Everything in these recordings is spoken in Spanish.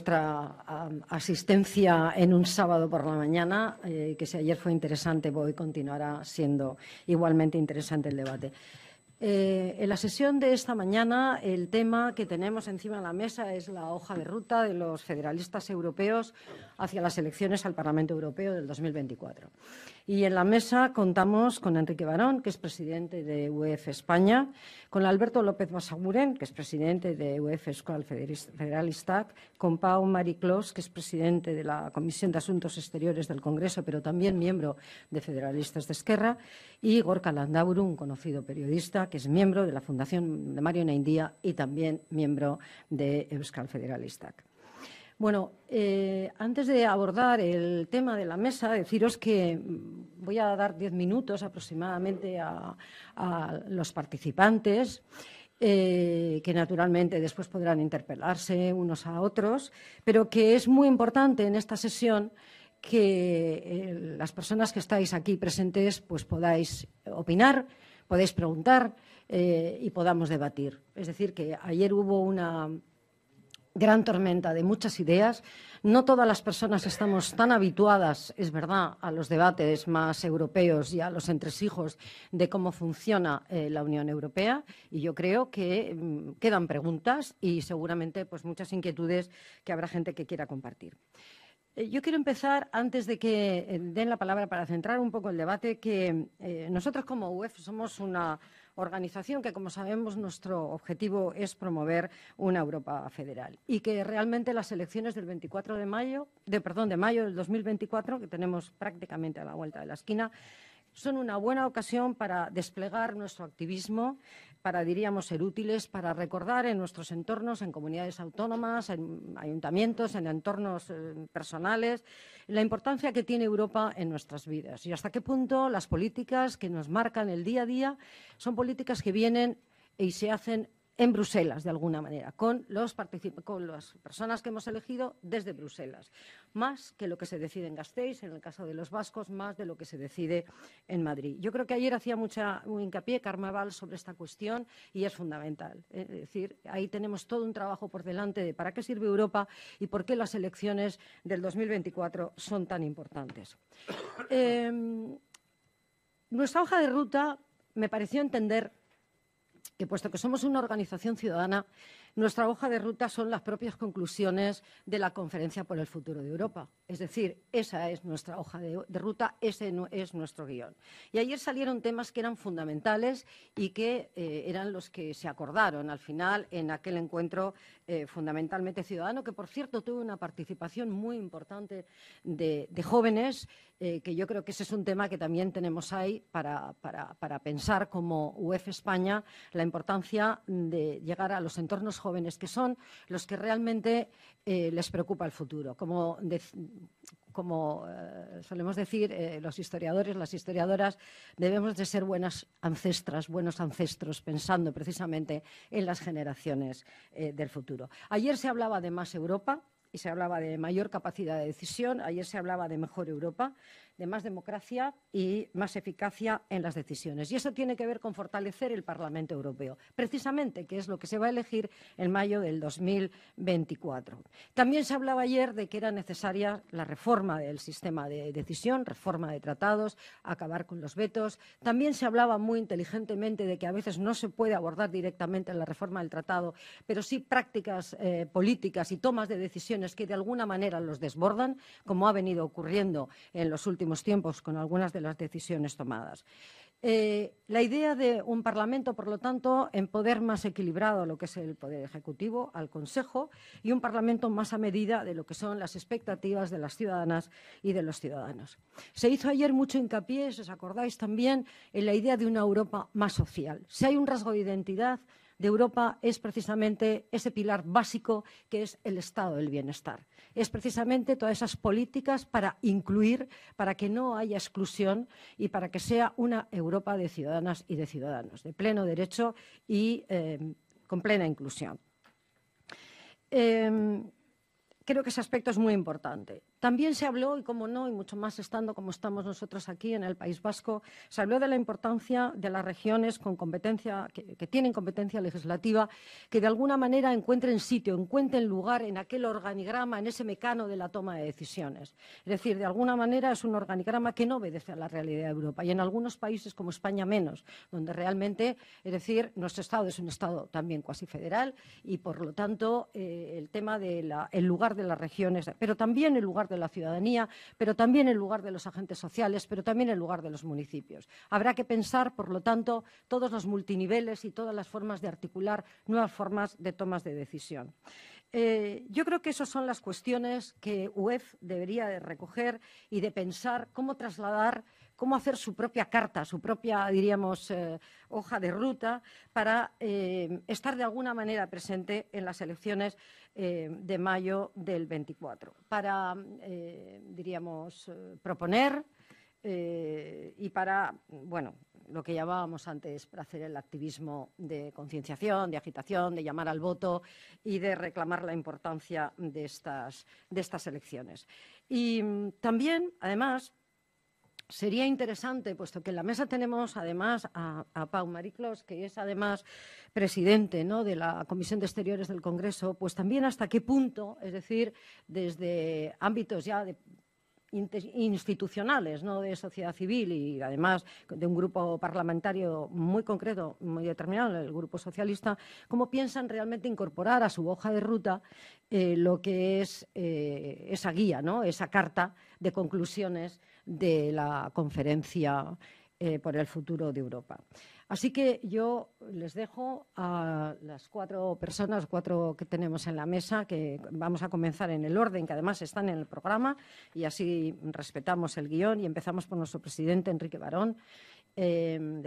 Nuestra asistencia en un sábado por la mañana, eh, que si ayer fue interesante, hoy continuará siendo igualmente interesante el debate. Eh, en la sesión de esta mañana, el tema que tenemos encima de la mesa es la hoja de ruta de los federalistas europeos hacia las elecciones al Parlamento Europeo del 2024. Y en la mesa contamos con Enrique Barón, que es presidente de UEF España, con Alberto López Basaguren, que es presidente de UEF Euskal Federalista, con Pau Mariclos, que es presidente de la Comisión de Asuntos Exteriores del Congreso, pero también miembro de Federalistas de Esquerra, y Gorka Landauru, un conocido periodista, que es miembro de la Fundación de Mario India y también miembro de Euskal Federalistac. Bueno, eh, antes de abordar el tema de la mesa, deciros que mm, voy a dar diez minutos aproximadamente a, los participantes, eh, que naturalmente después podrán interpelarse unos a otros, pero que es muy importante en esta sesión que eh, las personas que estáis aquí presentes pues podáis opinar, podéis preguntar y podamos debatir. Es decir, que ayer hubo una gran tormenta de muchas ideas. No todas las personas estamos tan habituadas, es verdad, a los debates más europeos y a los entresijos de cómo funciona eh, la Unión Europea. Y yo creo que mm, quedan preguntas y seguramente pues, muchas inquietudes que habrá gente que quiera compartir. Eh, yo quiero empezar, antes de que eh, den la palabra para centrar un poco el debate, que nosotros como UEF somos una organización que, como sabemos, nuestro objetivo es promover una Europa federal y que realmente las elecciones del 24 de mayo, de, perdón, de mayo del 2024, que tenemos prácticamente a la vuelta de la esquina, son una buena ocasión para desplegar nuestro activismo, para, diríamos, ser útiles para recordar en nuestros entornos, en comunidades autónomas, en ayuntamientos, en entornos eh, personales, la importancia que tiene Europa en nuestras vidas y hasta qué punto las políticas que nos marcan el día a día son políticas que vienen y se hacen en Bruselas, de alguna manera, con, los con las personas que hemos elegido desde Bruselas, más que lo que se decide en Gasteiz, en el caso de los vascos, más de lo que se decide en Madrid. Yo creo que ayer hacía mucha un hincapié Carnaval sobre esta cuestión y es fundamental. Es decir, ahí tenemos todo un trabajo por delante de para qué sirve Europa y por qué las elecciones del 2024 son tan importantes. Em, nuestra hoja de ruta me pareció entender que puesto que somos una organización ciudadana, nuestra hoja de ruta son las propias conclusiones de la Conferencia por el Futuro de Europa. Es decir, esa es nuestra hoja de, ruta, ese es nuestro guión. Y ayer salieron temas que eran fundamentales y que eh, eran los que se acordaron al final en aquel encuentro eh, fundamentalmente ciudadano, que por cierto tuvo una participación muy importante de, jóvenes, eh, que yo creo que ese es un tema que también tenemos ahí para, para, para pensar como UEF España la importancia de llegar a los entornos jóvenes, que son los que realmente eh, les preocupa el futuro. Como, eh, solemos decir eh, los historiadores, las historiadoras, debemos de ser buenas ancestras, buenos ancestros, pensando precisamente en las generaciones del futuro. Ayer se hablaba de más Europa, y se hablaba de mayor capacidad de decisión, ayer se hablaba de mejor Europa de más democracia y más eficacia en las decisiones. Y eso tiene que ver con fortalecer el Parlamento Europeo, precisamente, que es lo que se va a elegir en mayo del 2024. También se hablaba ayer de que era necesaria la reforma del sistema de decisión, reforma de tratados, acabar con los vetos. También se hablaba muy inteligentemente de que a veces no se puede abordar directamente la reforma del tratado, pero sí prácticas eh, políticas y tomas de decisiones que de alguna manera los desbordan, como ha venido ocurriendo en los últimos tiempos con algunas de las decisiones tomadas. Eh, la idea de un Parlamento, por lo tanto, en poder más equilibrado a lo que es el Poder Ejecutivo, al Consejo, y un Parlamento más a medida de lo que son las expectativas de las ciudadanas y de los ciudadanos. Se hizo ayer mucho hincapié, si os acordáis también, en la idea de una Europa más social. Si hay un rasgo de identidad de Europa es precisamente ese pilar básico que es el estado del bienestar es precisamente todas esas políticas para incluir, para que no haya exclusión y para que sea una Europa de ciudadanas y de ciudadanos, de pleno derecho y em, con plena inclusión. Em, creo que ese aspecto es muy importante. También se habló, y como no, y mucho más estando como estamos nosotros aquí en el País Vasco, se habló de la importancia de las regiones con competencia, que, tienen competencia legislativa, que de alguna manera encuentren sitio, encuentren lugar en aquel organigrama, en ese mecano de la toma de decisiones. Es decir, de alguna manera es un organigrama que no obedece a la realidad de Europa y en algunos países como España menos, donde realmente, es decir, nuestro Estado es un Estado también cuasi federal y por lo tanto eh, el tema del lugar de las regiones, pero también el lugar de la ciudadanía, pero también en lugar de los agentes sociales, pero también en lugar de los municipios. Habrá que pensar, por lo tanto, todos los multiniveles y todas las formas de articular nuevas formas de tomas de decisión. Eh, yo creo que esas son las cuestiones que UEF debería recoger y de pensar cómo trasladar cómo hacer su propia carta, su propia, diríamos, eh, hoja de ruta para eh, estar de alguna manera presente en las elecciones eh, de mayo del 24, para, diríamos, proponer y para, bueno, lo que llamábamos antes para hacer el activismo de concienciación, de agitación, de llamar al voto y de reclamar la importancia de estas, de estas elecciones. Y mm, también, además, sería interesante, puesto que en la mesa tenemos además a, Pau Mariclos, que es además presidente ¿no? de la Comisión de Exteriores del Congreso, pues también hasta qué punto, es decir, desde ámbitos ya de institucionales, no de sociedad civil y además de un grupo parlamentario muy concreto, muy determinado, el Grupo Socialista, cómo piensan realmente incorporar a su hoja de ruta eh, lo que es eh, esa guía, ¿no? esa carta de conclusiones de la conferencia eh, por el futuro de Europa. Así que yo les dejo a las cuatro personas, cuatro que tenemos en la mesa, que vamos a comenzar en el orden, que además están en el programa, y así respetamos el guión y empezamos por nuestro presidente, Enrique Barón. y em,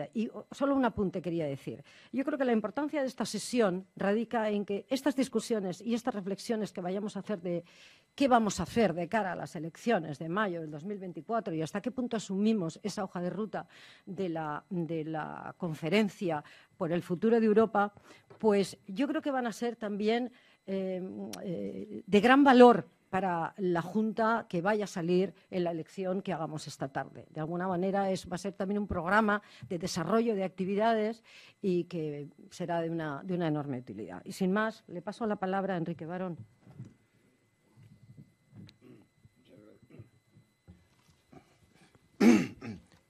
solo un apunte quería decir. Yo creo que la importancia de esta sesión radica en que estas discusiones y estas reflexiones que vayamos a hacer de qué vamos a hacer de cara a las elecciones de mayo del 2024 y hasta qué punto asumimos esa hoja de ruta de la, de la conferencia por el futuro de Europa, pues yo creo que van a ser también em, eh, de gran valor para la Junta que vaya a salir en la elección que hagamos esta tarde. De alguna manera eso va a ser también un programa de desarrollo de actividades y que será de una, de una enorme utilidad. Y sin más, le paso la palabra a Enrique Barón.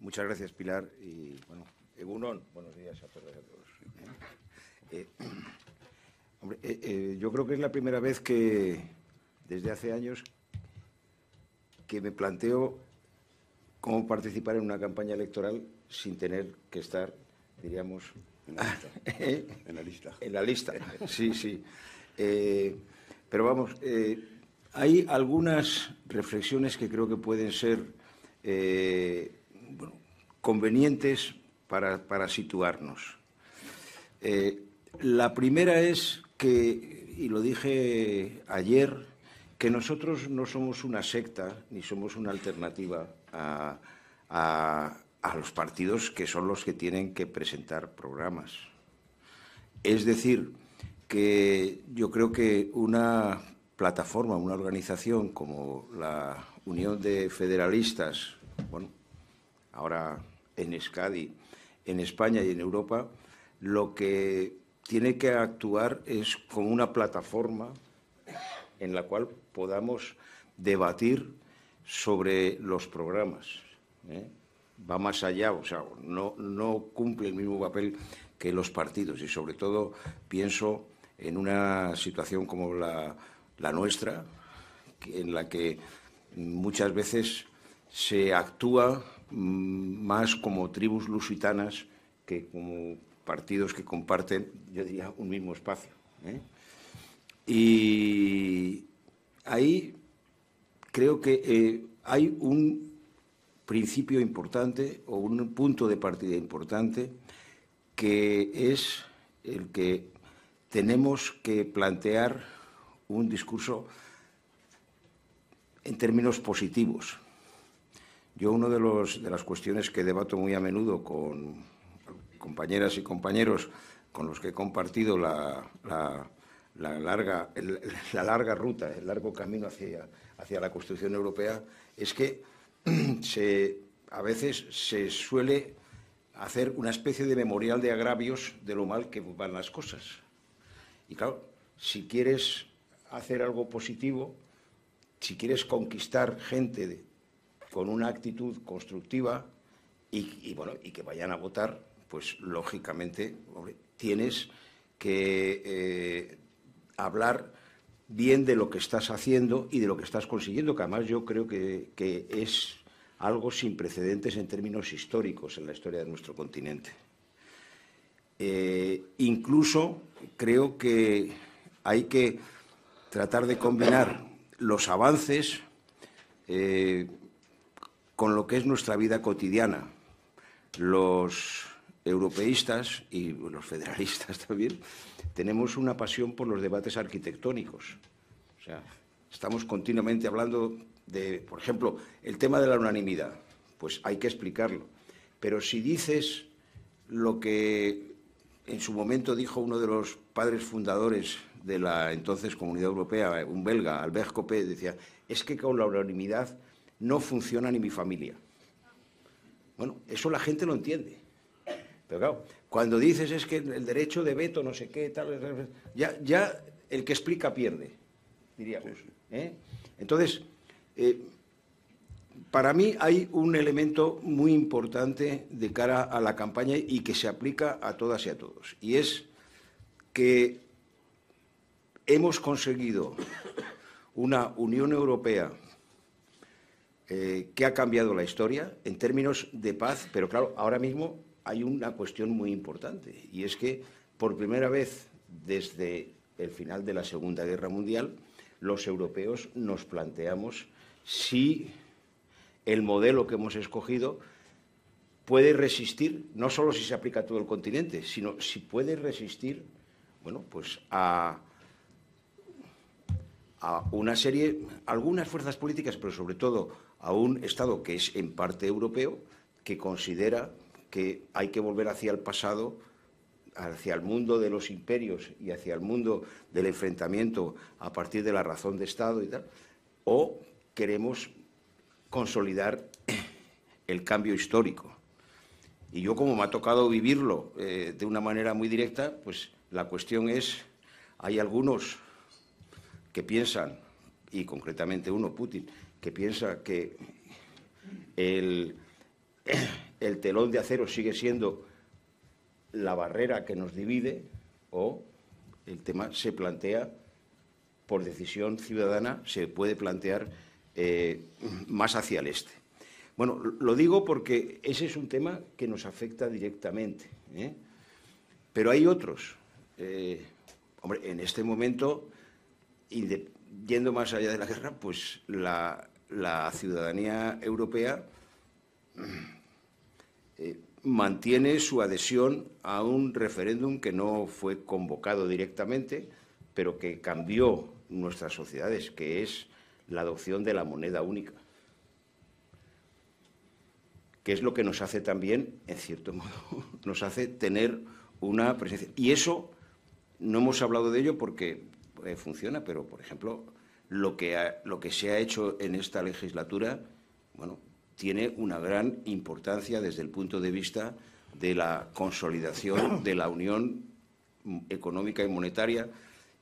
Muchas gracias, Pilar. Y bueno, Egunon, buenos días a todos. Eh, hombre, eh, eh, yo creo que es la primera vez que, desde hace años, que me planteo cómo participar en una campaña electoral sin tener que estar, diríamos, en la lista. en, la lista. en la lista, sí, sí. pero vamos, hay algunas reflexiones que creo que pueden ser bueno, convenientes para, situarnos. Eh, la primera es que, y lo dije ayer, que nosotros no somos una secta ni somos una alternativa a, a los partidos que son los que tienen que presentar programas. Es decir, que yo creo que una plataforma, una organización como la Unión de Federalistas, bueno, ahora en Escadi, en España y en Europa, lo que tiene que actuar es como una plataforma en la cual podamos debatir sobre los programas. ¿eh? Va más allá, o sea, no, cumple el mismo papel que los partidos y sobre todo pienso en una situación como la nuestra, en la que muchas veces se actúa Mm, más como tribus lusitanas que como partidos que comparten, yo diría, un mismo espacio. ¿eh? Y ahí creo que eh, hay un principio importante o un punto de partida importante que es el que tenemos que plantear un discurso en términos positivos, yo una de, los, de las cuestiones que debato muy a menudo con compañeras y compañeros con los que he compartido la, larga, la larga ruta, el largo camino hacia, hacia la construcción europea, es que se, a veces se suele hacer una especie de memorial de agravios de lo mal que van las cosas. Y claro, si quieres hacer algo positivo, si quieres conquistar gente de, con una actitud constructiva y, bueno, y que vayan a votar, pues lógicamente tienes que eh, hablar bien de lo que estás haciendo y de lo que estás consiguiendo, que además yo creo que, es algo sin precedentes en términos históricos en la historia de nuestro continente. Eh, incluso creo que hay que tratar de combinar los avances eh, con lo que es nuestra vida cotidiana. Los europeístas y los federalistas también tenemos una pasión por los debates arquitectónicos. O sea, estamos continuamente hablando de, por ejemplo, el tema de la unanimidad. Pues hay que explicarlo. Pero si dices lo que en su momento dijo uno de los padres fundadores de la entonces Comunidad Europea, un belga, Albert Copé, decía, es que con la unanimidad no funciona ni mi familia. Bueno, eso la gente lo entiende. Pero claro, cuando dices es que el derecho de veto, no sé qué, tal, ya, ya el que explica pierde, diríamos. ¿eh? Entonces, eh, para mí hay un elemento muy importante de cara a la campaña y que se aplica a todas y a todos. Y es que hemos conseguido una Unión Europea eh, que ha cambiado la historia en términos de paz, pero claro, ahora mismo hay una cuestión muy importante y es que por primera vez desde el final de la Segunda Guerra Mundial los europeos nos planteamos si el modelo que hemos escogido puede resistir, no solo si se aplica a todo el continente, sino si puede resistir, bueno, pues a, a una serie, algunas fuerzas políticas, pero sobre todo a un Estado que es en parte europeo, que considera que hay que volver hacia el pasado, hacia el mundo de los imperios y hacia el mundo del enfrentamiento a partir de la razón de Estado y tal, o queremos consolidar el cambio histórico. Y yo como me ha tocado vivirlo eh, de una manera muy directa, pues la cuestión es, hay algunos que piensan, y concretamente uno, Putin, que piensa que el, telón de acero sigue siendo la barrera que nos divide o el tema se plantea por decisión ciudadana, se puede plantear eh, más hacia el este. Bueno, lo digo porque ese es un tema que nos afecta directamente. ¿eh? Pero hay otros. Eh, hombre, en este momento, yendo más allá de la guerra, pues la, la ciudadanía europea eh, mantiene su adhesión a un referéndum que no fue convocado directamente, pero que cambió nuestras sociedades, que es la adopción de la moneda única, que es lo que nos hace también, en cierto modo, nos hace tener una presencia. Y eso, no hemos hablado de ello porque eh, funciona, pero, por ejemplo, lo que, lo que se ha hecho en esta legislatura, bueno, tiene una gran importancia desde el punto de vista de la consolidación de la unión económica y monetaria.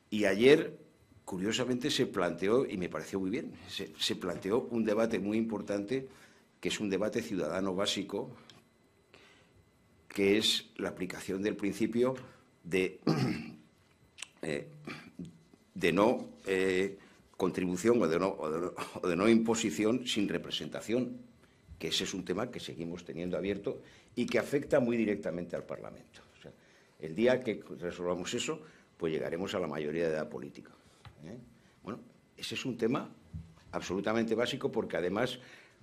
Y ayer, curiosamente, se planteó, y me pareció muy bien, se, planteó un debate muy importante, que es un debate ciudadano básico, que es la aplicación del principio de, eh, de no eh, contribución o de, no, imposición sin representación, que ese es un tema que seguimos teniendo abierto y que afecta muy directamente al Parlamento. el día que resolvamos eso, pues llegaremos a la mayoría de edad política. ¿eh? Bueno, ese es un tema absolutamente básico porque además,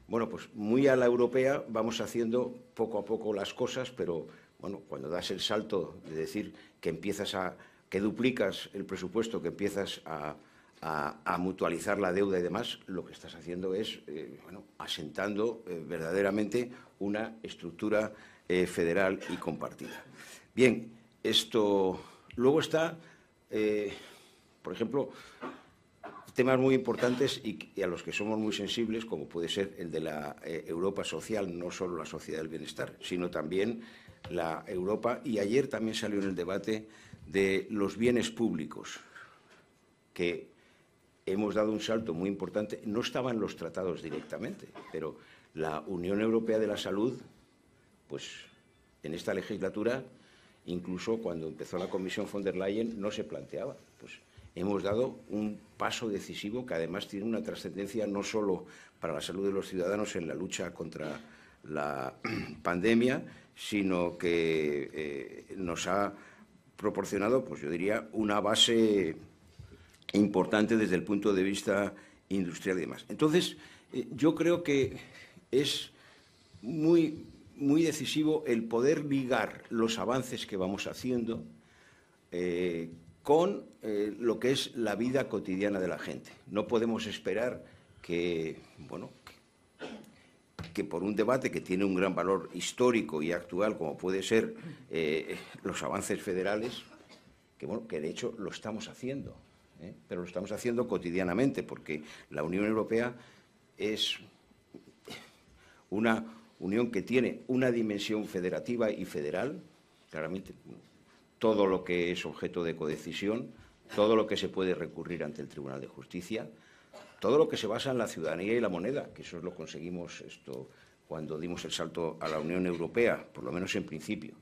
bueno, pues muy a la europea vamos haciendo poco a poco las cosas, pero bueno, cuando das el salto de decir que empiezas a que duplicas el presupuesto, que empiezas a, a, mutualizar la deuda y demás, lo que estás haciendo es eh, asentando eh, verdaderamente una estructura eh, federal y compartida. Bien, esto luego está, por ejemplo, temas muy importantes y, y, a los que somos muy sensibles, como puede ser el de la Europa social, no solo la sociedad del bienestar, sino también la Europa. Y ayer también salió en el debate de los bienes públicos, que hemos dado un salto muy importante. No estaban los tratados directamente, pero la Unión Europea de la Salud, pues en esta legislatura, incluso cuando empezó la Comisión von der Leyen, no se planteaba. Pues hemos dado un paso decisivo que además tiene una trascendencia no solo para la salud de los ciudadanos en la lucha contra la pandemia, sino que eh, nos ha proporcionado, pues yo diría, una base importante desde el punto de vista industrial y demás. Entonces, eh, yo creo que es muy, muy decisivo el poder ligar los avances que vamos haciendo eh, con eh, lo que es la vida cotidiana de la gente. No podemos esperar que, bueno, que, por un debate que tiene un gran valor histórico y actual, como puede ser los avances federales, que, bueno, que de hecho lo estamos haciendo ¿eh? pero lo estamos haciendo cotidianamente porque la Unión Europea es una unión que tiene una dimensión federativa y federal, claramente todo lo que es objeto de codecisión, todo lo que se puede recurrir ante el Tribunal de Justicia, todo lo que se basa en la ciudadanía y la moneda, que eso lo conseguimos esto cuando dimos el salto a la Unión Europea, por lo menos en principio.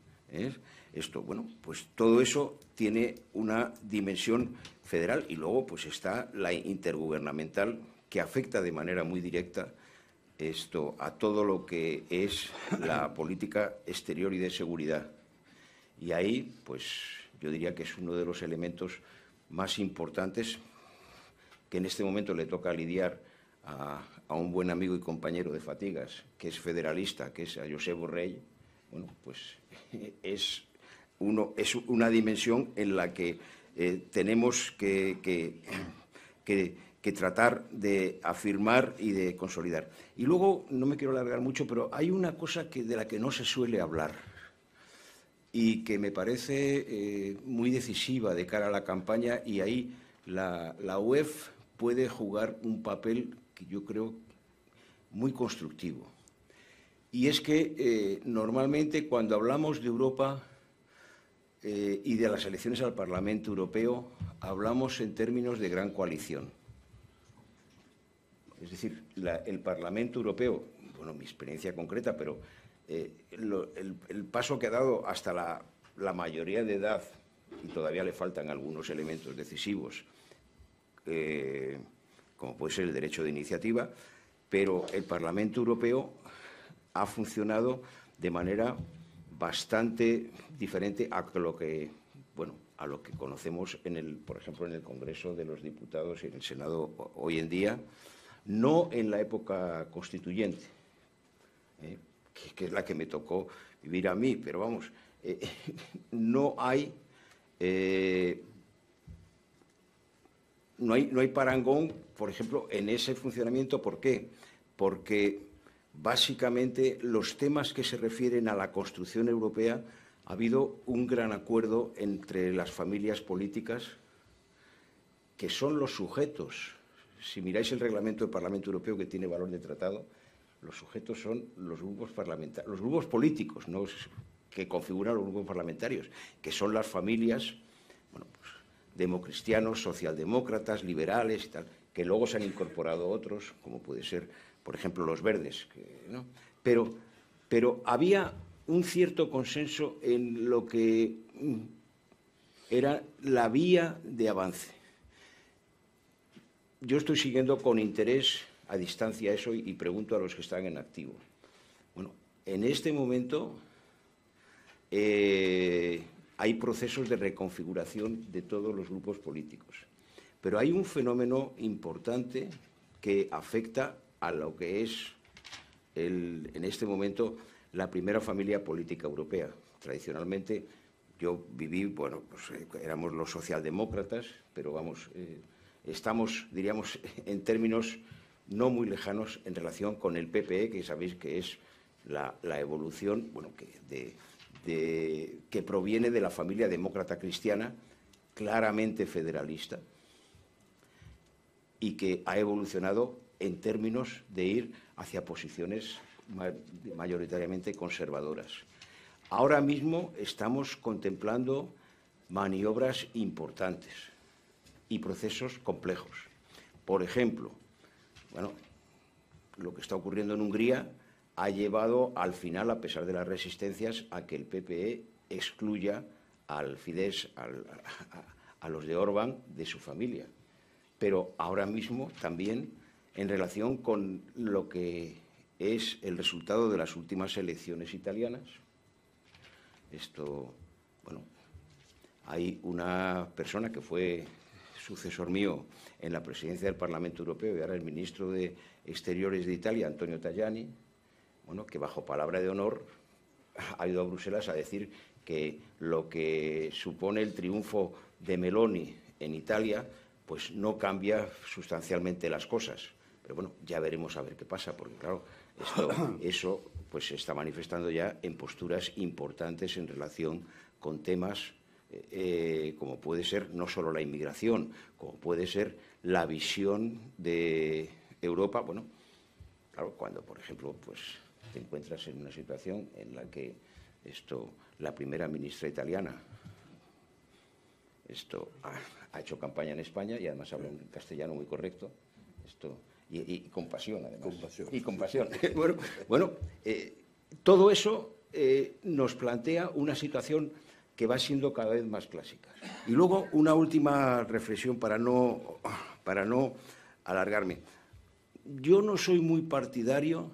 Esto, bueno, pues todo eso tiene una dimensión federal y luego pues está la intergubernamental que afecta de manera muy directa esto a todo lo que es la política exterior y de seguridad. Y ahí, pues yo diría que es uno de los elementos más importantes que en este momento le toca lidiar a, un buen amigo y compañero de Fatigas, que es federalista, que es a José Borrell, bueno, pues es, uno, es una dimensión en la que eh, tenemos que, tratar de afirmar y de consolidar. Y luego, no me quiero alargar mucho, pero hay una cosa que, de la que no se suele hablar y que me parece eh, muy decisiva de cara a la campaña y ahí la, la UEF puede jugar un papel que yo creo muy constructivo y es que eh, normalmente cuando hablamos de Europa eh, y de las elecciones al Parlamento Europeo, hablamos en términos de gran coalición. Es decir, el Parlamento Europeo, bueno, mi experiencia concreta, pero eh, el, paso que ha dado hasta la, la, mayoría de edad, y todavía le faltan algunos elementos decisivos, como puede ser el derecho de iniciativa, pero el Parlamento Europeo ha funcionado de manera bastante diferente a lo que, bueno, a lo que conocemos en el, por ejemplo, en el Congreso de los Diputados y en el Senado hoy en día, no en la época constituyente, eh, que, es la que me tocó vivir a mí, pero vamos, eh, no hay eh, no hay, no hay parangón, por ejemplo, en ese funcionamiento. ¿Por qué? Porque básicamente los temas que se refieren a la construcción europea, ha habido un gran acuerdo entre las familias políticas que son los sujetos. Si miráis el reglamento del Parlamento Europeo que tiene valor de tratado, los sujetos son los grupos parlamentarios, los grupos políticos, que configuran los grupos parlamentarios, que son las familias, pues, democristianos, socialdemócratas, liberales y tal, que luego se han incorporado otros, como puede ser por ejemplo los verdes. Pero, pero había un cierto consenso en lo que mm, era la vía de avance. Yo estoy siguiendo con interés a distancia eso y, pregunto a los que están en activo. Bueno, en este momento eh, hay procesos de reconfiguración de todos los grupos políticos, pero hay un fenómeno importante que afecta a lo que es en este momento la primera familia política europea. Tradicionalmente yo viví, bueno, pues eh, éramos los socialdemócratas, pero vamos, eh, estamos, diríamos, en términos no muy lejanos en relación con el PPE, que sabéis que es la, evolución, bueno, que, que proviene de la familia demócrata cristiana, claramente federalista, y que ha evolucionado en términos de ir hacia posiciones mayoritariamente conservadoras. Ahora mismo estamos contemplando maniobras importantes y procesos complejos. Por ejemplo, bueno, lo que está ocurriendo en Hungría ha llevado al final, a pesar de las resistencias, a que el PPE excluya al Fidesz, a, a los de Orbán, de su familia. Pero ahora mismo también en relación con lo que es el resultado de las últimas elecciones italianas. Esto, bueno, hay una persona que fue sucesor mío en la presidencia del Parlamento Europeo y ahora el ministro de Exteriores de Italia, Antonio Tajani, bueno, que bajo palabra de honor ha ido a Bruselas a decir que lo que supone el triunfo de Meloni en Italia, pues no cambia sustancialmente las cosas. Pero bueno, ya veremos a ver qué pasa, porque claro, eso pues se está manifestando ya en posturas importantes en relación con temas eh, eh, como puede ser no solo la inmigración, como puede ser la visión de Europa. Bueno, claro, cuando por ejemplo pues te encuentras en una situación en la que esto la primera ministra italiana esto ha, hecho campaña en España y además habla un castellano muy correcto. Esto y, compasión, además. Y compasión. bueno, eh, todo eso eh, nos plantea una situación que va siendo cada vez más clásica. Y luego una última reflexión para no, para no alargarme. Yo no soy muy partidario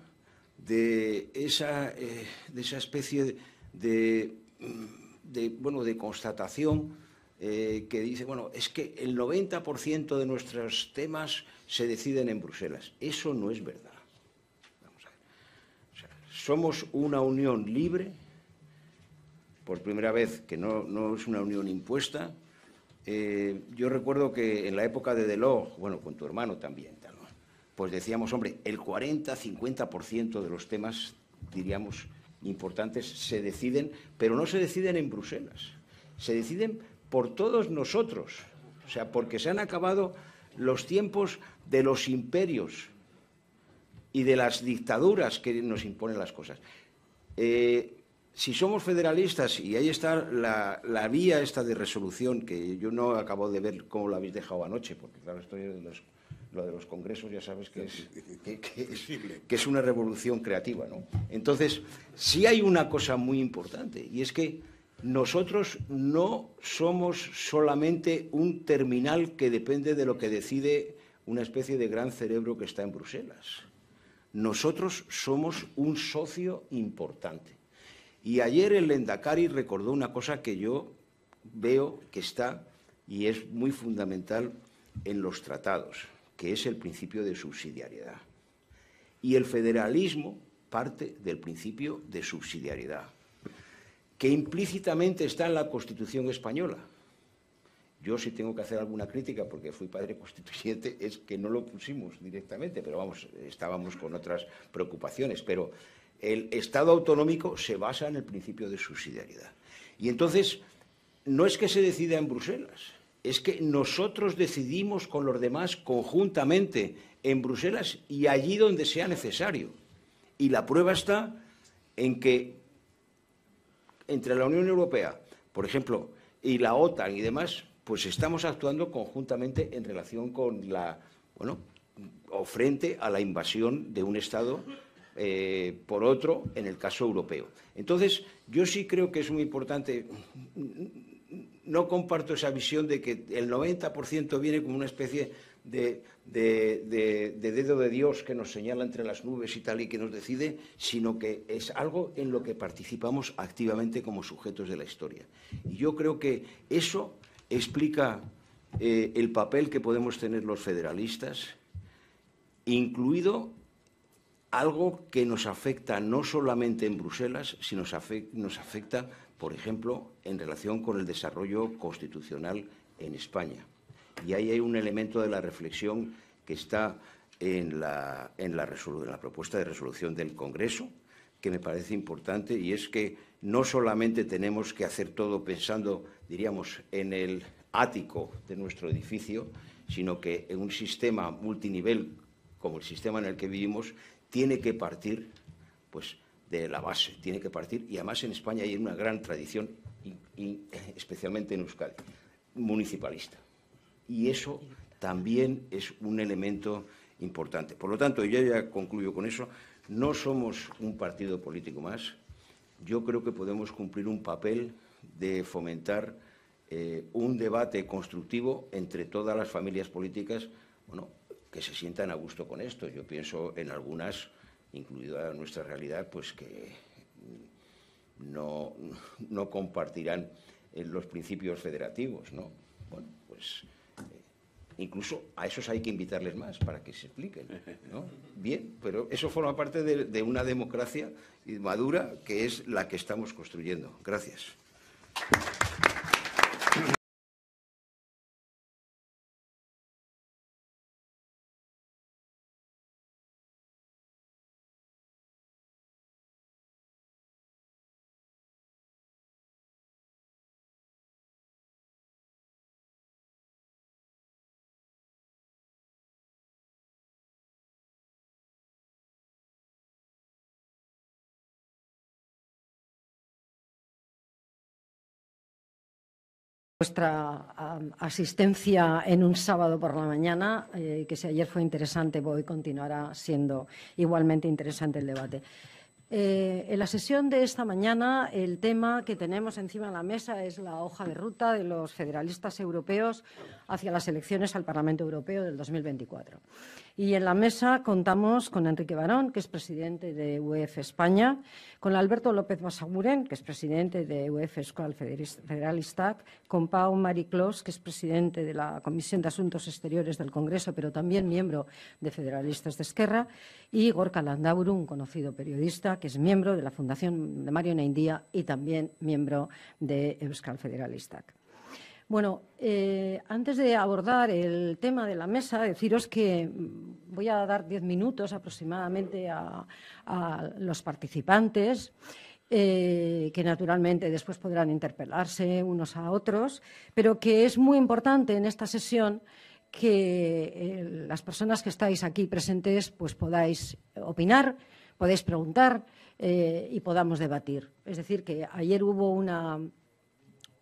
de esa, eh, de esa especie de, mm, bueno, de constatación eh, que dice, bueno, es que el 90% de nuestros temas se deciden en Bruselas. Eso no es verdad. somos una unión libre, por primera vez, que no, es una unión impuesta. Eh, yo recuerdo que en la época de Delors, bueno, con tu hermano también, pues decíamos, hombre, el 40-50% de los temas, diríamos, importantes se deciden, pero no se deciden en Bruselas, se deciden por todos nosotros, o sea, porque se han acabado los tiempos de los imperios y de las dictaduras que nos imponen las cosas. Eh, si somos federalistas, y ahí está la, la, vía esta de resolución, que yo no acabo de ver cómo la habéis dejado anoche, porque claro, esto de los, lo de los congresos ya sabes que es, que, que, es, que es una revolución creativa. ¿no? Entonces, sí hay una cosa muy importante, y es que nosotros no somos solamente un terminal que depende de lo que decide una especie de gran cerebro que está en Bruselas. Nosotros somos un socio importante. Y ayer el Lendakari recordó una cosa que yo veo que está y es muy fundamental en los tratados, que es el principio de subsidiariedad. Y el federalismo parte del principio de subsidiariedad que implícitamente está en la Constitución española. Yo si tengo que hacer alguna crítica, porque fui padre constituyente, es que no lo pusimos directamente, pero vamos, estábamos con otras preocupaciones. Pero el Estado autonómico se basa en el principio de subsidiariedad. Y entonces, no es que se decida en Bruselas, es que nosotros decidimos con los demás conjuntamente en Bruselas y allí donde sea necesario. Y la prueba está en que entre la Unión Europea, por ejemplo, y la OTAN y demás, pues estamos actuando conjuntamente en relación con la, bueno, o frente a la invasión de un Estado eh, por otro en el caso europeo. Entonces, yo sí creo que es muy importante. No comparto esa visión de que el 90% viene como una especie de, dedo de Dios que nos señala entre las nubes y tal y que nos decide, sino que es algo en lo que participamos activamente como sujetos de la historia. Y yo creo que eso explica eh, el papel que podemos tener los federalistas, incluido algo que nos afecta no solamente en Bruselas, sino nos afecta, por ejemplo, en relación con el desarrollo constitucional en España. Y ahí hay un elemento de la reflexión que está en la, propuesta de resolución del Congreso, que me parece importante, y es que no solamente tenemos que hacer todo pensando, diríamos, en el ático de nuestro edificio, sino que en un sistema multinivel como el sistema en el que vivimos tiene que partir pues de la base, tiene que partir y además en España hay una gran tradición especialmente en Euskadi municipalista y eso también es un elemento importante. Por lo tanto, yo ya concluyo con eso, no somos un partido político más, yo creo que podemos cumplir un papel de fomentar eh, un debate constructivo entre todas las familias políticas, bueno, que se sientan a gusto con esto. Yo pienso en algunas, incluida nuestra realidad, pues que no, compartirán eh, los principios federativos, ¿no? Bueno, pues Incluso a esos hay que invitarles más para que se expliquen. Bien, pero eso forma parte de, de una democracia madura que es la que estamos construyendo. Gracias. Nuestra asistencia en un sábado por la mañana, eh, que si ayer fue interesante, pues hoy continuará siendo igualmente interesante el debate. Eh, en la sesión de esta mañana, el tema que tenemos encima de la mesa es la hoja de ruta de los federalistas europeos hacia las elecciones al Parlamento Europeo del 2024. Y en la mesa contamos con Enrique Barón, que es presidente de UEF España, con Alberto López Basaguren, que es presidente de UEF Escual Federalistac, con Pau Mariclos, que es presidente de la Comisión de Asuntos Exteriores del Congreso, pero también miembro de Federalistas de Esquerra, y Gorka Landauru, un conocido periodista, que es miembro de la Fundación de Mario India y también miembro de Euskal Federalistac. Bueno, eh, antes de abordar el tema de la mesa, deciros que mm, voy a dar diez minutos aproximadamente a, los participantes. Eh, que naturalmente después podrán interpelarse unos a otros, pero que es muy importante en esta sesión que eh, las personas que estáis aquí presentes pues podáis opinar, podéis preguntar y podamos debatir. Es decir, que ayer hubo una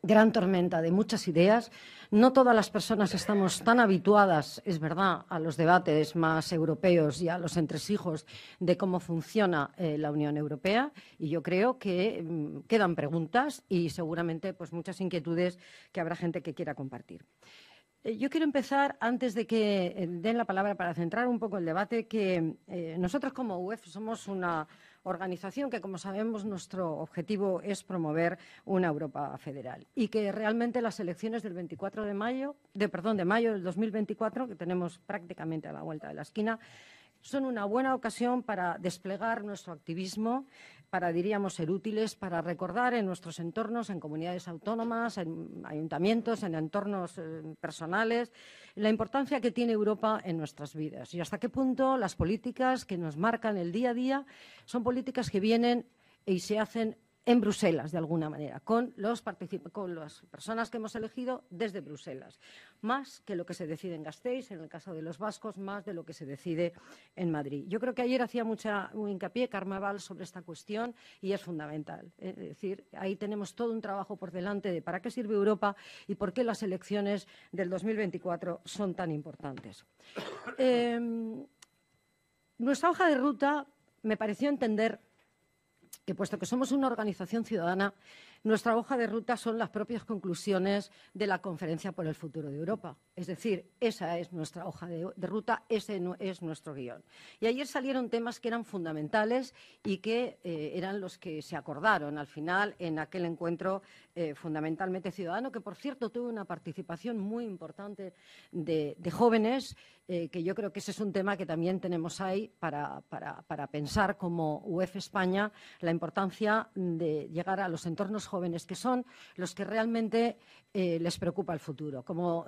gran tormenta de muchas ideas. No todas las personas estamos tan habituadas, es verdad, a los debates más europeos y a los entresijos de cómo funciona eh, la Unión Europea. Y yo creo que mm, quedan preguntas y seguramente pues, muchas inquietudes que habrá gente que quiera compartir. Eh, yo quiero empezar, antes de que eh, den la palabra para centrar un poco el debate, que nosotros como UEF somos una organización que, como sabemos, nuestro objetivo es promover una Europa federal y que realmente las elecciones del 24 de mayo, de perdón, de mayo del 2024, que tenemos prácticamente a la vuelta de la esquina, son una buena ocasión para desplegar nuestro activismo, para, diríamos, ser útiles para recordar en nuestros entornos, en comunidades autónomas, en ayuntamientos, en entornos eh, personales, la importancia que tiene Europa en nuestras vidas y hasta qué punto las políticas que nos marcan el día a día son políticas que vienen y se hacen en Bruselas, de alguna manera, con, los con las personas que hemos elegido desde Bruselas, más que lo que se decide en Gasteiz, en el caso de los vascos, más de lo que se decide en Madrid. Yo creo que ayer hacía mucha hincapié Carnaval sobre esta cuestión y es fundamental. Es decir, ahí tenemos todo un trabajo por delante de para qué sirve Europa y por qué las elecciones del 2024 son tan importantes. Em, nuestra hoja de ruta me pareció entender puesto que somos una organización ciudadana, nuestra hoja de ruta son las propias conclusiones de la Conferencia por el Futuro de Europa. Es decir, esa es nuestra hoja de, ruta, ese es nuestro guión. Y ayer salieron temas que eran fundamentales y que eh, eran los que se acordaron al final en aquel encuentro eh, fundamentalmente ciudadano, que por cierto tuvo una participación muy importante de, jóvenes, eh, que yo creo que ese es un tema que también tenemos ahí para, para, para pensar como UEF España la importancia de llegar a los entornos jóvenes, que son los que realmente eh, les preocupa el futuro. Como,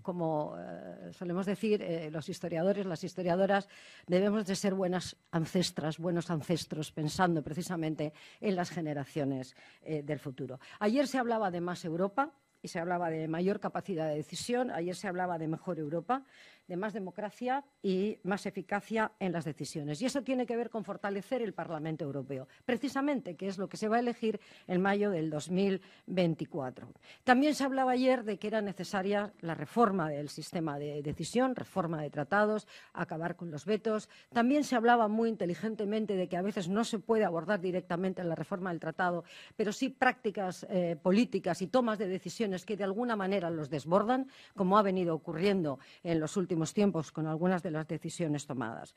como eh, solemos decir eh, los historiadores, las historiadoras, debemos de ser buenas ancestras, buenos ancestros, pensando precisamente en las generaciones del futuro. Ayer se hablaba de más Europa, y se hablaba de mayor capacidad de decisión, ayer se hablaba de mejor Europa, de más democracia y más eficacia en las decisiones. Y eso tiene que ver con fortalecer el Parlamento Europeo, precisamente, que es lo que se va a elegir en mayo del 2024. También se hablaba ayer de que era necesaria la reforma del sistema de decisión, reforma de tratados, acabar con los vetos. También se hablaba muy inteligentemente de que a veces no se puede abordar directamente la reforma del tratado, pero sí prácticas eh, políticas y tomas de decisiones que de alguna manera los desbordan, como ha venido ocurriendo en los últimos tiempos con algunas de las decisiones tomadas.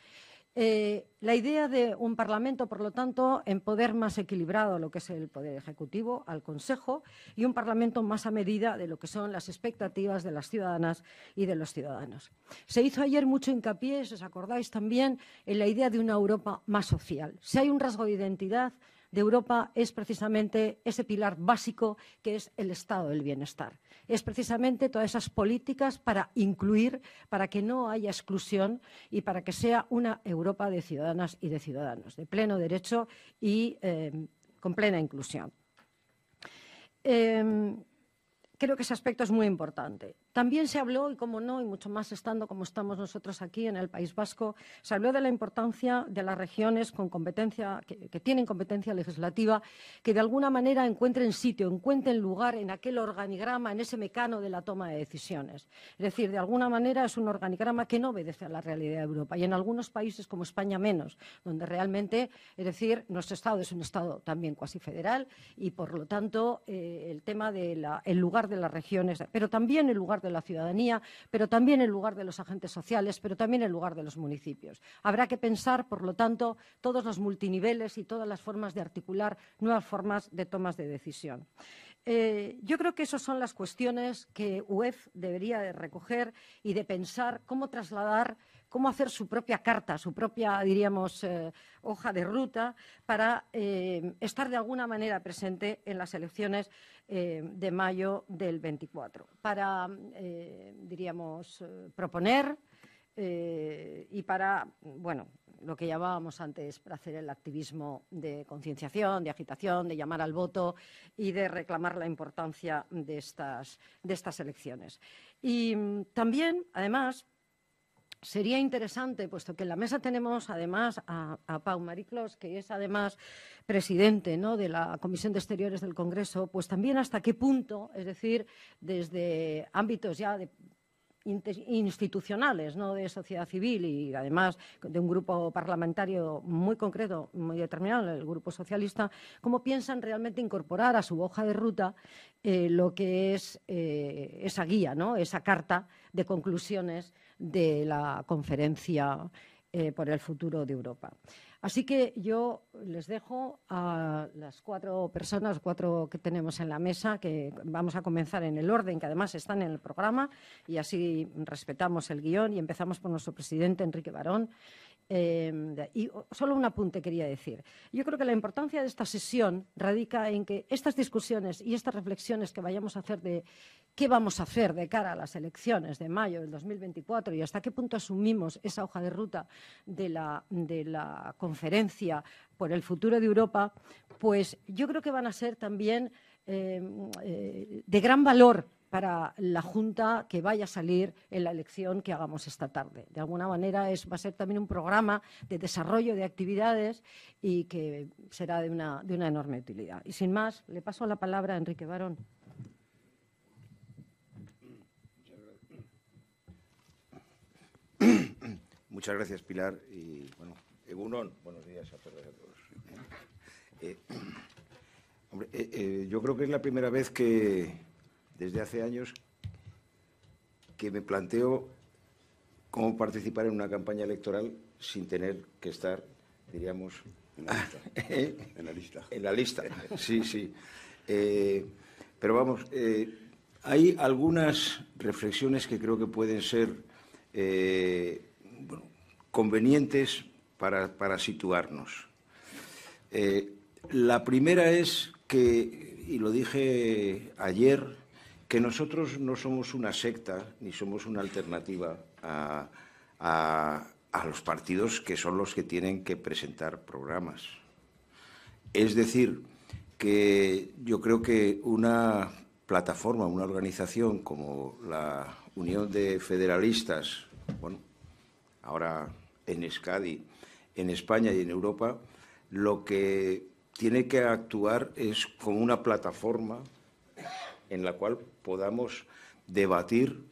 Eh, la idea de un Parlamento, por lo tanto, en poder más equilibrado lo que es el Poder Ejecutivo, al Consejo, y un Parlamento más a medida de lo que son las expectativas de las ciudadanas y de los ciudadanos. Se hizo ayer mucho hincapié, si os acordáis también, en la idea de una Europa más social. Si hay un rasgo de identidad de Europa es precisamente ese pilar básico que es el estado del bienestar. Es precisamente todas esas políticas para incluir, para que no haya exclusión y para que sea una Europa de ciudadanas y de ciudadanos, de pleno derecho y em, con plena inclusión. Em, creo que ese aspecto es muy importante. También se habló, y como no, y mucho más estando como estamos nosotros aquí en el País Vasco, se habló de la importancia de las regiones con competencia, que, tienen competencia legislativa, que de alguna manera encuentren sitio, encuentren lugar en aquel organigrama, en ese mecano de la toma de decisiones. Es decir, de alguna manera es un organigrama que no obedece a la realidad de Europa y en algunos países como España menos, donde realmente, es decir, nuestro Estado es un Estado también cuasi federal y por lo tanto eh, el tema del lugar de las regiones, pero también el lugar de la ciudadanía, pero también en lugar de los agentes sociales, pero también en lugar de los municipios. Habrá que pensar, por lo tanto, todos los multiniveles y todas las formas de articular nuevas formas de tomas de decisión. Eh, yo creo que esas son las cuestiones que UEF debería de recoger y de pensar cómo trasladar cómo hacer su propia carta, su propia, diríamos, eh, hoja de ruta para eh, estar de alguna manera presente en las elecciones eh, de mayo del 24, para, diríamos, proponer y para, bueno, lo que llamábamos antes para hacer el activismo de concienciación, de agitación, de llamar al voto y de reclamar la importancia de estas, de estas elecciones. Y mm, también, además, sería interesante, puesto que en la mesa tenemos además a, Pau Mariclos, que es además presidente ¿no? de la Comisión de Exteriores del Congreso, pues también hasta qué punto, es decir, desde ámbitos ya de institucionales, no de sociedad civil y además de un grupo parlamentario muy concreto, muy determinado, el Grupo Socialista, cómo piensan realmente incorporar a su hoja de ruta eh, lo que es eh, esa guía, ¿no? esa carta de conclusiones de la conferencia eh, por el futuro de Europa. Así que yo les dejo a las cuatro personas, cuatro que tenemos en la mesa, que vamos a comenzar en el orden, que además están en el programa, y así respetamos el guión y empezamos por nuestro presidente, Enrique Barón y em, solo un apunte quería decir. Yo creo que la importancia de esta sesión radica en que estas discusiones y estas reflexiones que vayamos a hacer de qué vamos a hacer de cara a las elecciones de mayo del 2024 y hasta qué punto asumimos esa hoja de ruta de la, de la conferencia por el futuro de Europa, pues yo creo que van a ser también em, eh, de gran valor para la Junta que vaya a salir en la elección que hagamos esta tarde. De alguna manera es, va a ser también un programa de desarrollo de actividades y que será de una, de una enorme utilidad. Y sin más, le paso la palabra a Enrique Barón. Muchas gracias, Pilar. Y bueno, buenos días a todos. Eh, eh, eh, yo creo que es la primera vez que desde hace años que me planteo cómo participar en una campaña electoral sin tener que estar, diríamos, en la lista. ¿Eh? en, la lista. sí, sí. Eh, pero vamos, eh, hay algunas reflexiones que creo que pueden ser convenientes para, para situarnos. la primera es que, y lo dije ayer, que nosotros no somos una secta ni somos una alternativa a, los partidos que son los que tienen que presentar programas. Es decir, que yo creo que una plataforma, una organización como la Unión de Federalistas, bueno, ahora en Escadi, en España y en Europa, lo que tiene que actuar es como una plataforma en la cual podamos debatir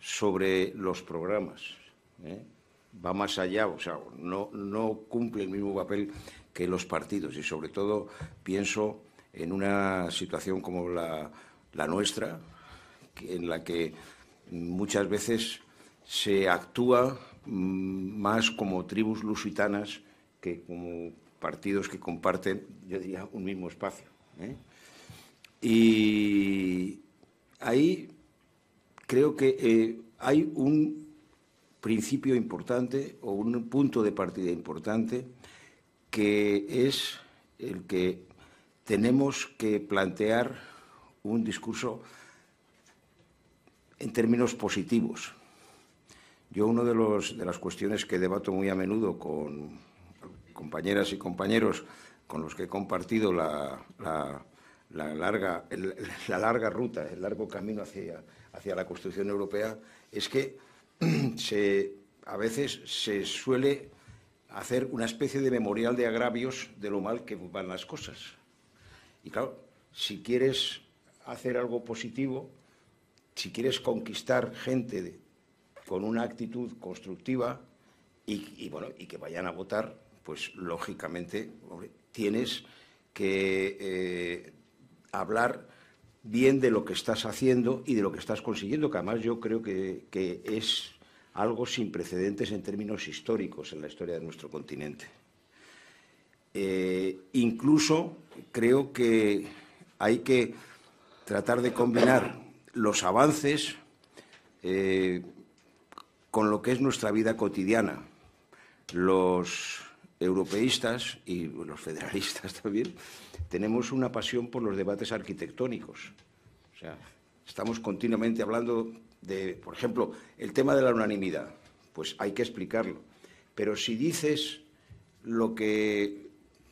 sobre los programas. ¿eh? Va más allá, o sea, no, no cumple el mismo papel que los partidos y sobre todo pienso en una situación como la, nuestra, en la que muchas veces se actúa mm, más como tribus lusitanas que como partidos que comparten, yo diría, un mismo espacio. ¿eh? Y, ahí creo que eh, hay un principio importante o un punto de partida importante que es el que tenemos que plantear un discurso en términos positivos. Yo una de, de las cuestiones que debato muy a menudo con compañeras y compañeros con los que he compartido la la larga, la larga ruta, el largo camino hacia, hacia la construcción europea, es que se, a veces se suele hacer una especie de memorial de agravios de lo mal que van las cosas. Y claro, si quieres hacer algo positivo, si quieres conquistar gente con una actitud constructiva y, bueno, y que vayan a votar, pues lógicamente tienes que eh, hablar bien de lo que estás haciendo y de lo que estás consiguiendo, que además yo creo que, es algo sin precedentes en términos históricos en la historia de nuestro continente. Eh, incluso creo que hay que tratar de combinar los avances eh, con lo que es nuestra vida cotidiana. Los europeístas y los federalistas también tenemos una pasión por los debates arquitectónicos. O sea, estamos continuamente hablando de, por ejemplo, el tema de la unanimidad. Pues hay que explicarlo. Pero si dices lo que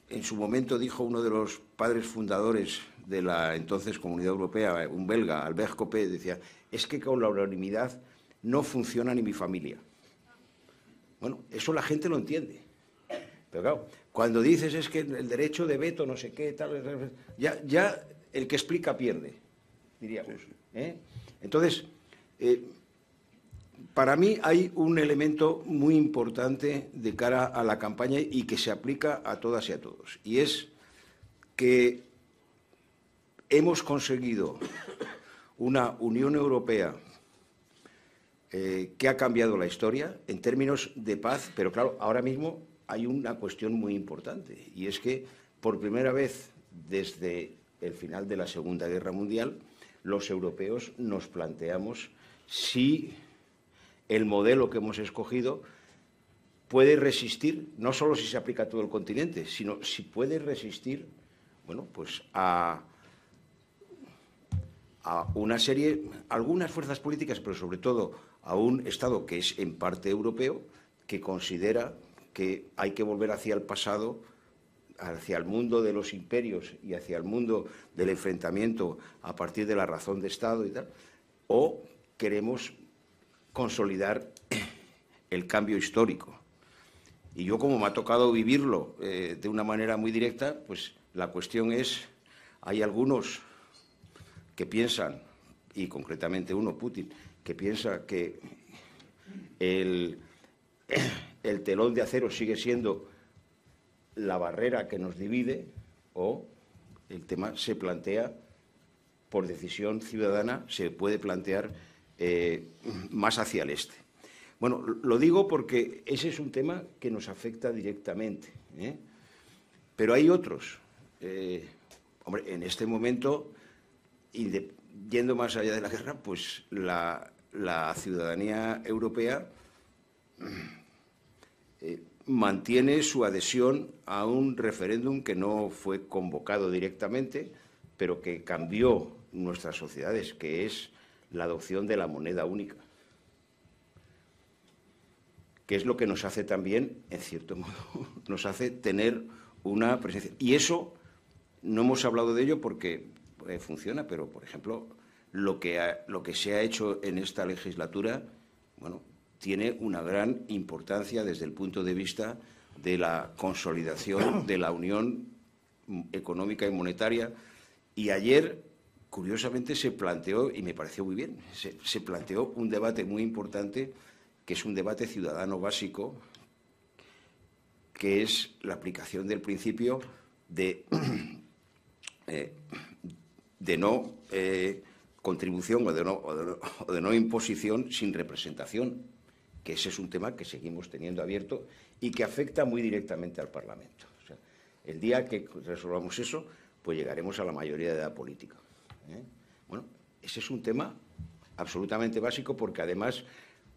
en su momento dijo uno de los padres fundadores de la entonces Comunidad Europea, un belga, Albert Copé, decía, es que con la unanimidad no funciona ni mi familia. Bueno, eso la gente lo entiende. Pero claro, cuando dices es que el derecho de veto, no sé qué, tal, ya, ya el que explica pierde, diríamos. ¿eh? Entonces, eh, para mí hay un elemento muy importante de cara a la campaña y que se aplica a todas y a todos, y es que hemos conseguido una Unión Europea eh, que ha cambiado la historia en términos de paz, pero claro, ahora mismo hay una cuestión muy importante y es que por primera vez desde el final de la Segunda Guerra Mundial los europeos nos planteamos si el modelo que hemos escogido puede resistir, no solo si se aplica a todo el continente, sino si puede resistir bueno, pues a, a una serie, algunas fuerzas políticas, pero sobre todo a un Estado que es en parte europeo, que considera que hay que volver hacia el pasado, hacia el mundo de los imperios y hacia el mundo del enfrentamiento a partir de la razón de Estado y tal, o queremos consolidar el cambio histórico. Y yo como me ha tocado vivirlo eh, de una manera muy directa, pues la cuestión es, hay algunos que piensan, y concretamente uno, Putin, que piensa que el, el telón de acero sigue siendo la barrera que nos divide o el tema se plantea por decisión ciudadana, se puede plantear eh, más hacia el este. Bueno, lo digo porque ese es un tema que nos afecta directamente. ¿eh? Pero hay otros. Eh, hombre, en este momento, yendo más allá de la guerra, pues la, la ciudadanía europea eh, mantiene su adhesión a un referéndum que no fue convocado directamente, pero que cambió nuestras sociedades, que es la adopción de la moneda única, que es lo que nos hace también, en cierto modo, nos hace tener una presencia. Y eso, no hemos hablado de ello porque eh, funciona, pero, por ejemplo, lo que, lo que se ha hecho en esta legislatura, bueno, tiene una gran importancia desde el punto de vista de la consolidación de la unión económica y monetaria. Y ayer, curiosamente, se planteó, y me pareció muy bien, se, planteó un debate muy importante, que es un debate ciudadano básico, que es la aplicación del principio de, eh, de no eh, contribución o de no imposición sin representación que ese es un tema que seguimos teniendo abierto y que afecta muy directamente al Parlamento. el día que resolvamos eso, pues llegaremos a la mayoría de edad política. ¿eh? Bueno, ese es un tema absolutamente básico porque además,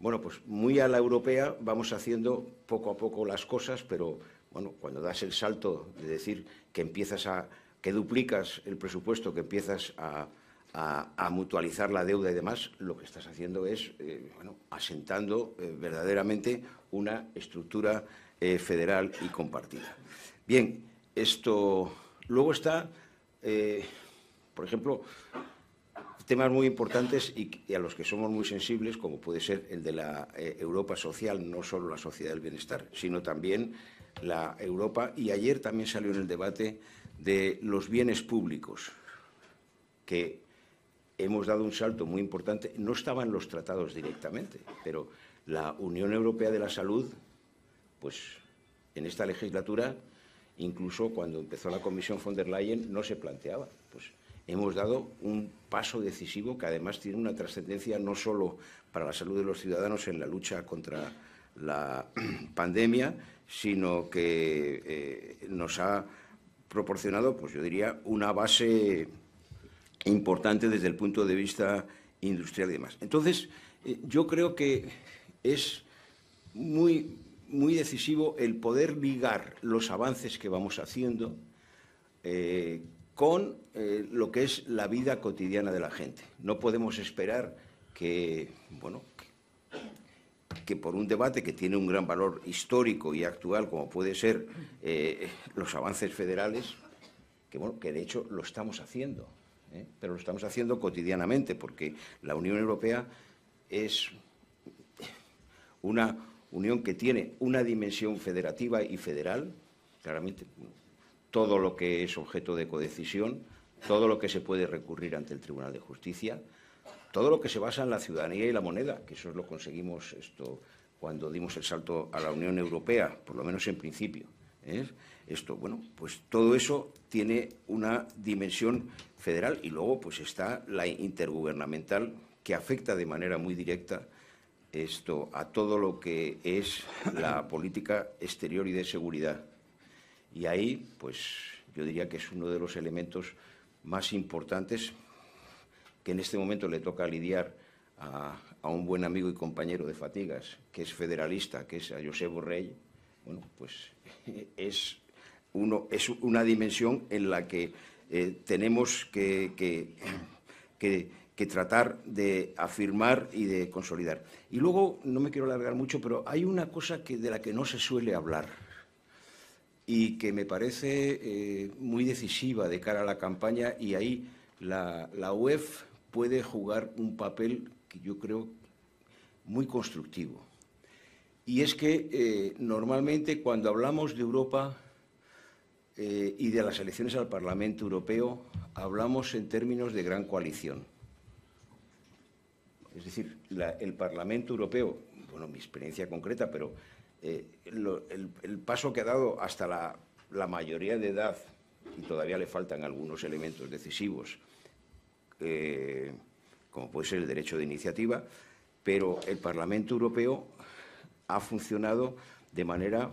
bueno, pues muy a la europea vamos haciendo poco a poco las cosas, pero bueno, cuando das el salto de decir que empiezas a, que duplicas el presupuesto, que empiezas a, a, mutualizar la deuda y demás, lo que estás haciendo es eh, asentando eh, verdaderamente una estructura eh, federal y compartida. Bien, esto luego está, por ejemplo, temas muy importantes y, y, a los que somos muy sensibles, como puede ser el de la Europa social, no solo la sociedad del bienestar, sino también la Europa. Y ayer también salió en el debate de los bienes públicos, que hemos dado un salto muy importante. No estaban los tratados directamente, pero la Unión Europea de la Salud, pues en esta legislatura, incluso cuando empezó la Comisión von der Leyen, no se planteaba. Pues hemos dado un paso decisivo que además tiene una trascendencia no solo para la salud de los ciudadanos en la lucha contra la pandemia, sino que eh, nos ha proporcionado, pues yo diría, una base importante desde el punto de vista industrial y demás. Entonces, eh, yo creo que es muy, muy decisivo el poder ligar los avances que vamos haciendo eh, con eh, lo que es la vida cotidiana de la gente. No podemos esperar que, bueno, que, por un debate que tiene un gran valor histórico y actual, como puede ser los avances federales, que, bueno, que de hecho lo estamos haciendo. ¿eh? pero lo estamos haciendo cotidianamente porque la Unión Europea es una unión que tiene una dimensión federativa y federal, claramente todo lo que es objeto de codecisión, todo lo que se puede recurrir ante el Tribunal de Justicia, todo lo que se basa en la ciudadanía y la moneda, que eso lo conseguimos esto cuando dimos el salto a la Unión Europea, por lo menos en principio. ¿eh? esto. Bueno, pues todo eso tiene una dimensión federal y luego pues está la intergubernamental que afecta de manera muy directa esto a todo lo que es la política exterior y de seguridad. Y ahí, pues yo diría que es uno de los elementos más importantes que en este momento le toca lidiar a, un buen amigo y compañero de Fatigas, que es federalista, que es a José Borrell, bueno, pues es es una dimensión en la que eh, tenemos que, tratar de afirmar y de consolidar. Y luego, no me quiero alargar mucho, pero hay una cosa que, de la que no se suele hablar y que me parece eh, muy decisiva de cara a la campaña y ahí la, UEF puede jugar un papel que yo creo muy constructivo. Y es que eh, normalmente cuando hablamos de Europa eh, y de las elecciones al Parlamento Europeo hablamos en términos de gran coalición. Es decir, el Parlamento Europeo, bueno, mi experiencia concreta, pero eh, el, paso que ha dado hasta la, mayoría de edad, y todavía le faltan algunos elementos decisivos, eh, como puede ser el derecho de iniciativa, pero el Parlamento Europeo ha funcionado de manera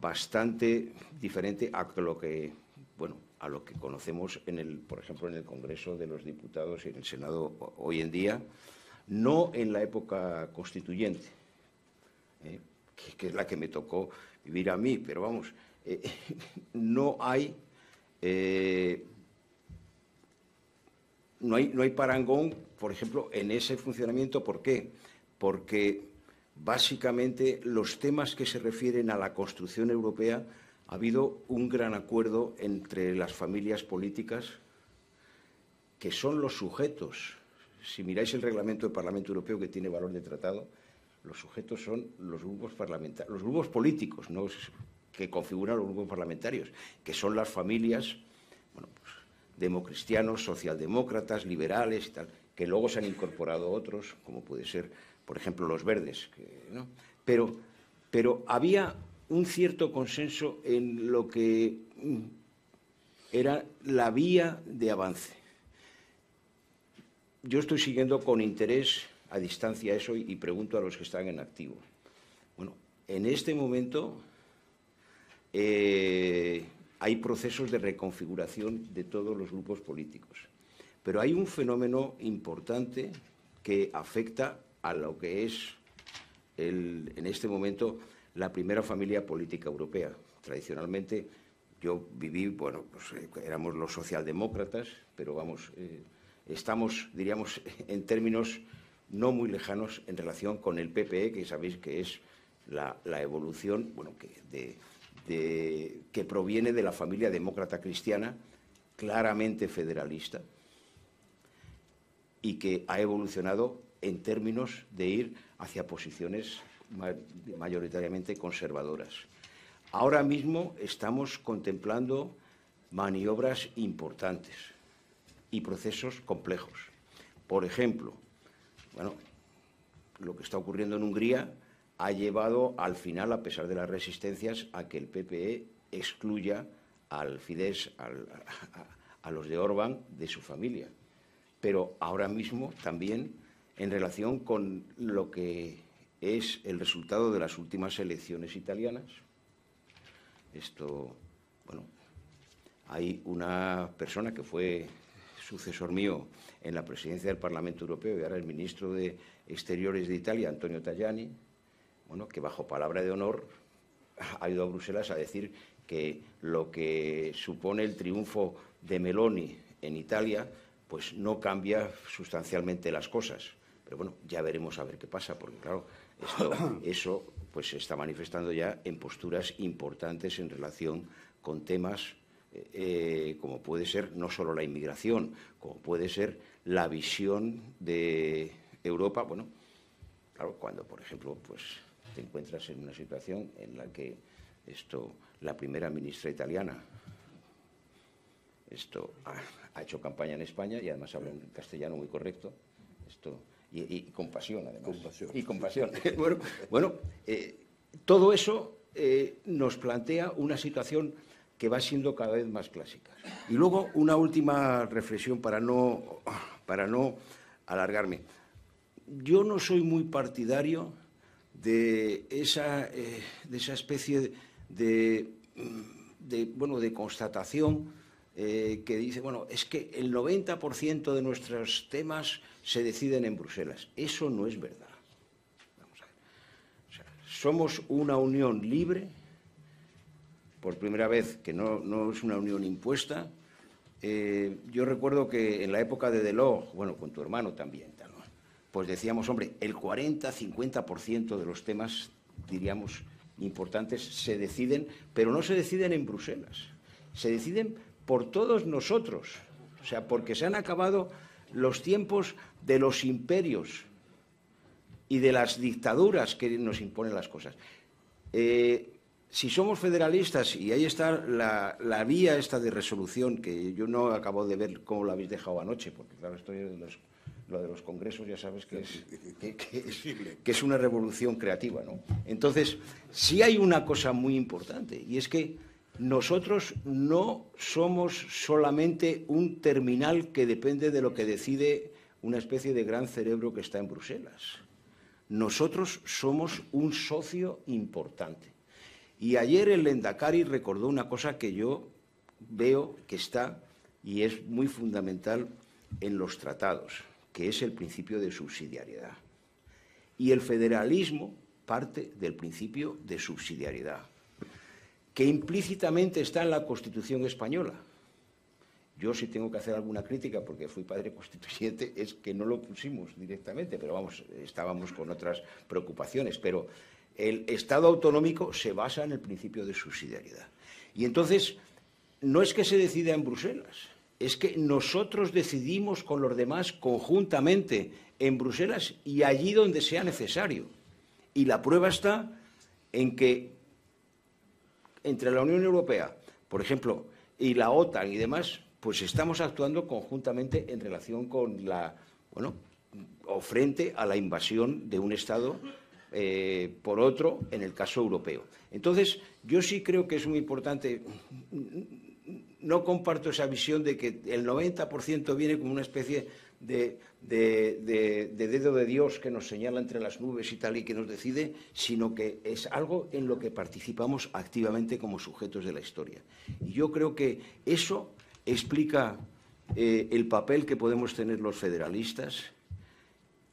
bastante diferente a lo que, bueno, a lo que conocemos, en el, por ejemplo, en el Congreso de los Diputados y en el Senado hoy en día, no en la época constituyente, ¿eh? que, es la que me tocó vivir a mí, pero vamos, eh, no hay... Eh, no hay, no hay parangón, por ejemplo, en ese funcionamiento. ¿Por qué? Porque básicamente los temas que se refieren a la construcción europea, ha habido un gran acuerdo entre las familias políticas que son los sujetos. Si miráis el reglamento del Parlamento Europeo que tiene valor de tratado, los sujetos son los grupos parlamentarios, los grupos políticos, que configuran los grupos parlamentarios, que son las familias pues, democristianos, socialdemócratas, liberales tal, que luego se han incorporado otros, como puede ser por ejemplo los verdes. pero, pero había un cierto consenso en lo que mm, era la vía de avance. Yo estoy siguiendo con interés a distancia eso y, pregunto a los que están en activo. Bueno, en este momento eh, hay procesos de reconfiguración de todos los grupos políticos, pero hay un fenómeno importante que afecta a lo que es el, en este momento la primera familia política europea. Tradicionalmente yo viví, bueno, pues eh, éramos los socialdemócratas, pero vamos, eh, estamos, diríamos, en términos no muy lejanos en relación con el PPE, que sabéis que es la, evolución, bueno, que, que proviene de la familia demócrata cristiana, claramente federalista, y que ha evolucionado en términos de ir hacia posiciones mayoritariamente conservadoras. Ahora mismo estamos contemplando maniobras importantes y procesos complejos. Por ejemplo, bueno, lo que está ocurriendo en Hungría ha llevado al final, a pesar de las resistencias, a que el PPE excluya al Fidesz, a, a, los de Orbán, de su familia. Pero ahora mismo también en relación con lo que es el resultado de las últimas elecciones italianas. Esto, bueno, hay una persona que fue sucesor mío en la presidencia del Parlamento Europeo y ahora el ministro de Exteriores de Italia, Antonio Tajani, bueno, que bajo palabra de honor ha ido a Bruselas a decir que lo que supone el triunfo de Meloni en Italia, pues no cambia sustancialmente las cosas. Pero bueno, ya veremos a ver qué pasa, porque claro, eso pues se está manifestando ya en posturas importantes en relación con temas eh, eh, como puede ser no solo la inmigración, como puede ser la visión de Europa. Bueno, claro, cuando por ejemplo pues te encuentras en una situación en la que esto, la primera ministra italiana, esto ha, hecho campaña en España y además habla un castellano muy correcto. Esto y, compasión, además. Y compasión. bueno, bueno eh, todo eso eh, nos plantea una situación que va siendo cada vez más clásica. Y luego una última reflexión para no, para no alargarme. Yo no soy muy partidario de esa, eh, de esa especie de, mm, bueno, de constatación eh, que dice, bueno, es que el 90% de nuestros temas se deciden en Bruselas. Eso no es verdad. somos una unión libre, por primera vez, que no, es una unión impuesta. Eh, yo recuerdo que en la época de Delors, bueno, con tu hermano también, pues decíamos, hombre, el 40-50% de los temas, diríamos, importantes se deciden, pero no se deciden en Bruselas, se deciden por todos nosotros, o sea, porque se han acabado los tiempos de los imperios y de las dictaduras que nos imponen las cosas. Eh, si somos federalistas, y ahí está la, vía esta de resolución, que yo no acabo de ver cómo la habéis dejado anoche, porque claro, estoy es lo de los congresos ya sabes que es, que, es, que es, una revolución creativa. ¿no? Entonces, sí hay una cosa muy importante, y es que nosotros no somos solamente un terminal que depende de lo que decide una especie de gran cerebro que está en Bruselas. Nosotros somos un socio importante. Y ayer el Lendakari recordó una cosa que yo veo que está y es muy fundamental en los tratados, que es el principio de subsidiariedad. Y el federalismo parte del principio de subsidiariedad que implícitamente está en la Constitución española. Yo si tengo que hacer alguna crítica, porque fui padre constituyente, es que no lo pusimos directamente, pero vamos, estábamos con otras preocupaciones. Pero el Estado autonómico se basa en el principio de subsidiariedad. Y entonces, no es que se decida en Bruselas, es que nosotros decidimos con los demás conjuntamente en Bruselas y allí donde sea necesario. Y la prueba está en que entre la Unión Europea, por ejemplo, y la OTAN y demás, pues estamos actuando conjuntamente en relación con la, bueno, o frente a la invasión de un Estado eh, por otro en el caso europeo. Entonces, yo sí creo que es muy importante. No comparto esa visión de que el 90% viene como una especie de de, dedo de Dios que nos señala entre las nubes y tal y que nos decide, sino que es algo en lo que participamos activamente como sujetos de la historia. Y yo creo que eso explica eh, el papel que podemos tener los federalistas,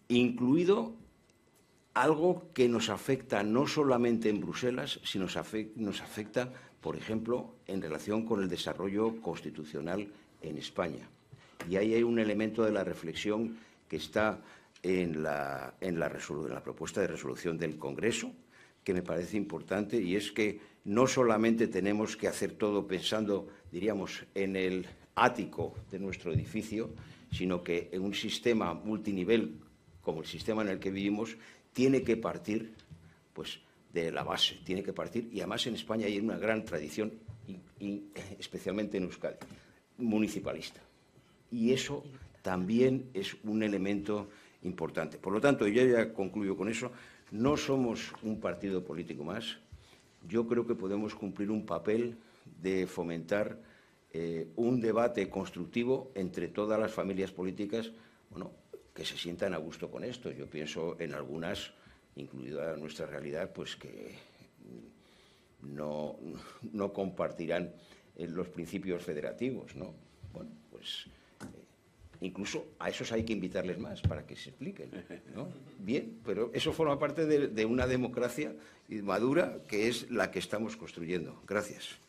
incluido algo que nos afecta no solamente en Bruselas, sino que nos afecta por ejemplo, en relación con el desarrollo constitucional en España. Y ahí hay un elemento de la reflexión que está en la, propuesta de resolución del Congreso, que me parece importante, y es que no solamente tenemos que hacer todo pensando, diríamos, en el ático de nuestro edificio, sino que en un sistema multinivel como el sistema en el que vivimos tiene que partir pues de la base, tiene que partir y además en España hay una gran tradición especialmente en Euskadi municipalista y eso también es un elemento importante. Por lo tanto, yo ya concluyo con eso, no somos un partido político más, yo creo que podemos cumplir un papel de fomentar eh, un debate constructivo entre todas las familias políticas, bueno, que se sientan a gusto con esto. Yo pienso en algunas, incluida nuestra realidad, pues que no, no compartirán eh, los principios federativos, ¿no? Bueno, pues Incluso a esos hay que invitarles más para que se expliquen. Bien, pero eso forma parte de, de una democracia madura que es la que estamos construyendo. Gracias.